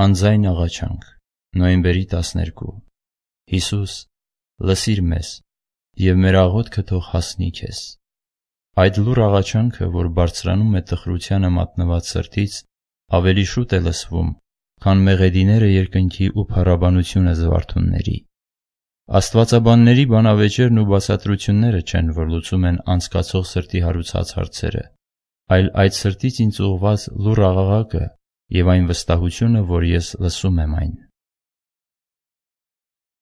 Անձայն աղաչանք, նոյեմբերի 12 Հիսուս, լսիր մեզ եւ մեր աղոթքը թող հասնի քեզ։ Այդ լուր աղաչանքը, որ բարձրանում է տխրությանը մատնված սրտից, ավելի շուտ է լսվում, քան մեղեդիները երկնքի ու փառաբանությունը զվարթունների։ Աստվածաբանների բանավեճերն ու բացատրությունները չեն, որ լուծում են անցկացող սրտի հարուցած հարցերը, այլ այդ սրտից ինձ ուղված լուր աղաղակը, եւ այն վստահությունը, որ ես լսում եմ այն։